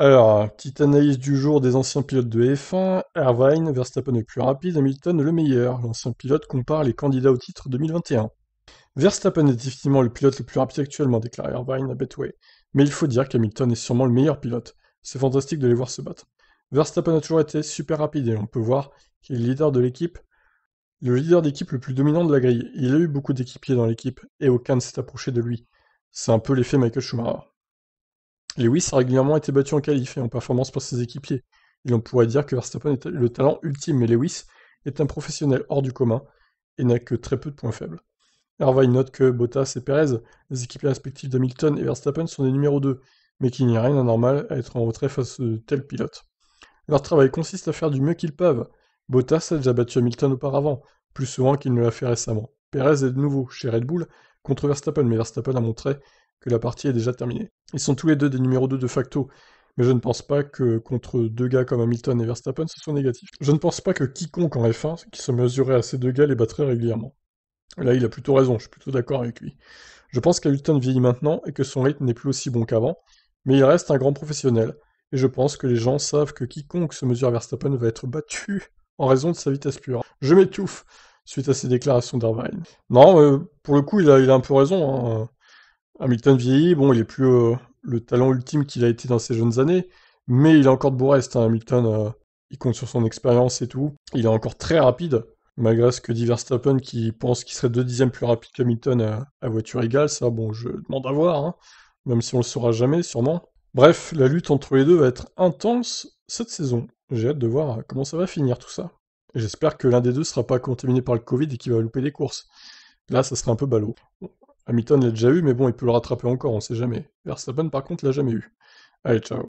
Alors, petite analyse du jour des anciens pilotes de F1. Irvine, Verstappen le plus rapide, Hamilton le meilleur. L'ancien pilote compare les candidats au titre 2021. Verstappen est effectivement le pilote le plus rapide actuellement, déclare Irvine à Betway. Mais il faut dire qu'Hamilton est sûrement le meilleur pilote. C'est fantastique de les voir se battre. Verstappen a toujours été super rapide et on peut voir qu'il est leader de l'équipe, le leader d'équipe le plus dominant de la grille. Il a eu beaucoup d'équipiers dans l'équipe et aucun ne s'est approché de lui. C'est un peu l'effet Michael Schumacher. Lewis a régulièrement été battu en qualif et en performance par ses équipiers, et l'on pourrait dire que Verstappen est le talent ultime, mais Lewis est un professionnel hors du commun et n'a que très peu de points faibles. Hervey note que Bottas et Perez, les équipiers respectifs d'Hamilton et Verstappen, sont des numéros 2, mais qu'il n'y a rien d'anormal à être en retrait face de tels pilotes. Leur travail consiste à faire du mieux qu'ils peuvent. Bottas a déjà battu Hamilton auparavant, plus souvent qu'il ne l'a fait récemment. Perez est de nouveau chez Red Bull contre Verstappen, mais Verstappen a montré que la partie est déjà terminée. Ils sont tous les deux des numéros 2 de facto, mais je ne pense pas que contre deux gars comme Hamilton et Verstappen, ce soit négatif. Je ne pense pas que quiconque en F1 qui se mesurait à ces deux gars les battrait régulièrement. Là, il a plutôt raison, je suis plutôt d'accord avec lui. Je pense qu'Hamilton vieillit maintenant et que son rythme n'est plus aussi bon qu'avant, mais il reste un grand professionnel, et je pense que les gens savent que quiconque se mesure à Verstappen va être battu en raison de sa vitesse pure. Je m'étouffe suite à ces déclarations d'Arvine. Non, euh, pour le coup, il a, il un peu raison. Hein. Hamilton vieillit, bon, il est plus euh, le talent ultime qu'il a été dans ses jeunes années, mais il a encore de beaux restes. Hein, Hamilton, euh, il compte sur son expérience et tout. Il est encore très rapide, malgré ce que dit Verstappen, qui pense qu'il serait deux dixièmes plus rapide qu'Hamilton à, à, voiture égale. Ça, bon, je demande à voir, hein, même si on le saura jamais, sûrement. Bref, la lutte entre les deux va être intense cette saison. J'ai hâte de voir comment ça va finir tout ça. J'espère que l'un des deux ne sera pas contaminé par le Covid et qu'il va louper des courses. Là, ça serait un peu ballot. Hamilton l'a déjà eu, mais bon, il peut le rattraper encore, on sait jamais. Verstappen, par contre, l'a jamais eu. Allez, ciao.